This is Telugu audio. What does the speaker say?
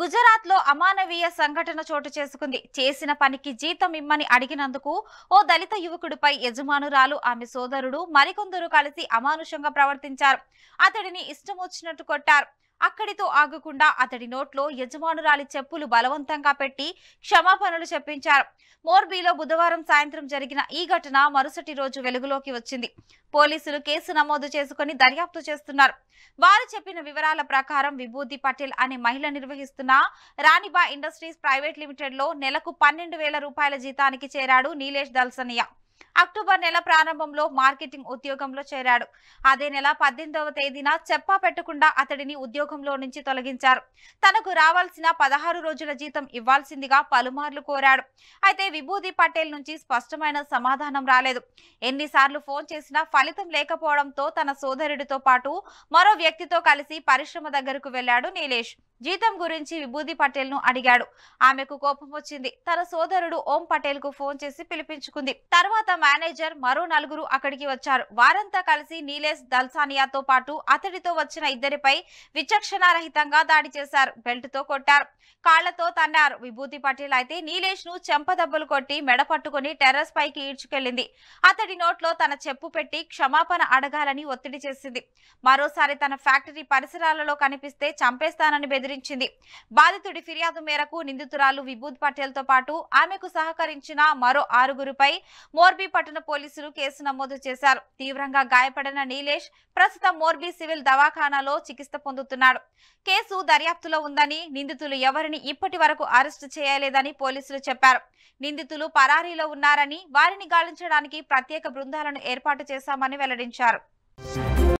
గుజరాత్ లో అమానవీయ సంఘటన చోటు చేసుకుంది చేసిన పనికి జీతం ఇమ్మని అడిగినందుకు ఓ దళిత యువకుడిపై యజమానురాలు ఆమె సోదరుడు మరికొందరు కలిసి అమానుషంగా ప్రవర్తించారు అతడిని ఇష్టం వచ్చినట్టు కొట్టారు అక్కడితో ఆగకుండా అతడి నోట్లో యజమానురాలి చెప్పులు బలవంతంగా పెట్టి క్షమాపణలు చెప్పించారు మోర్బీలో బుధవారం సాయంత్రం జరిగిన ఈ ఘటన మరుసటి రోజు వెలుగులోకి వచ్చింది పోలీసులు కేసు నమోదు చేసుకుని దర్యాప్తు చేస్తున్నారు వారు చెప్పిన వివరాల ప్రకారం విభూతి పటేల్ అనే మహిళ నిర్వహిస్తున్న రాణిబా ఇండస్ట్రీస్ ప్రైవేట్ లిమిటెడ్ లో నెలకు పన్నెండు రూపాయల జీతానికి చేరాడు నీలేష్ దల్సనియా అక్టోబర్ నెల ప్రారంభంలో మార్కెటింగ్ ఉద్యోగంలో చేరాడు అదే నెల పద్దెనిమిదవ తేదీన చెప్పా పెట్టకుండా అతడిని ఉద్యోగంలో నుంచి తొలగించారు తనకు రావాల్సిన పదహారు రోజుల జీతం ఇవ్వాల్సిందిగా పలుమార్లు కోరాడు అయితే విభూది పటేల్ నుంచి స్పష్టమైన సమాధానం రాలేదు ఎన్నిసార్లు ఫోన్ చేసినా ఫలితం లేకపోవడంతో తన సోదరుడితో పాటు మరో వ్యక్తితో కలిసి పరిశ్రమ దగ్గరకు వెళ్లాడు నీలేష్ జీతం గురించి విభూది పటేల్ ను అడిగాడు ఆమెకు కోపం వచ్చింది తన సోదరుడు ఓం పటేల్ కు ఫోన్ చేసి పిలిపించుకుంది తర్వాత మేనేజర్ మరో నలుగురు అక్కడికి వచ్చారు వారంతా కలిసి నీలేష్ దల్సానియాతో పాటు అతడితో వచ్చిన ఇద్దరిపై విచక్షణారహితంగా దాడి చేశారు బెల్ట్ తో కొట్టారు కాళ్లతో తన్నారు విభూతి పటేల్ అయితే నీలేష్ ను చెంపదబ్బులు కొట్టి మెడ పట్టుకుని టెర్రస్ పైకి ఈడ్చుకెళ్లింది అతడి నోట్లో తన చెప్పు పెట్టి క్షమాపణ అడగాలని ఒత్తిడి చేసింది మరోసారి తన ఫ్యాక్టరీ పరిసరాలలో కనిపిస్తే చంపేస్తానని బెదిరి బెదిరించింది బాధితుడి ఫిర్యాదు మేరకు నిందితురాలు విభూత్ తో పాటు ఆమెకు సహకరించిన మరో ఆరుగురుపై మోర్బీ పట్టణ పోలీసులు కేసు నమోదు చేశారు తీవ్రంగా గాయపడిన నీలేష్ ప్రస్తుతం మోర్బీ సివిల్ దవాఖానాలో చికిత్స పొందుతున్నాడు కేసు దర్యాప్తులో ఉందని నిందితులు ఎవరిని ఇప్పటి వరకు అరెస్టు చేయలేదని పోలీసులు చెప్పారు నిందితులు పరారీలో ఉన్నారని వారిని గాలించడానికి ప్రత్యేక బృందాలను ఏర్పాటు చేశామని వెల్లడించారు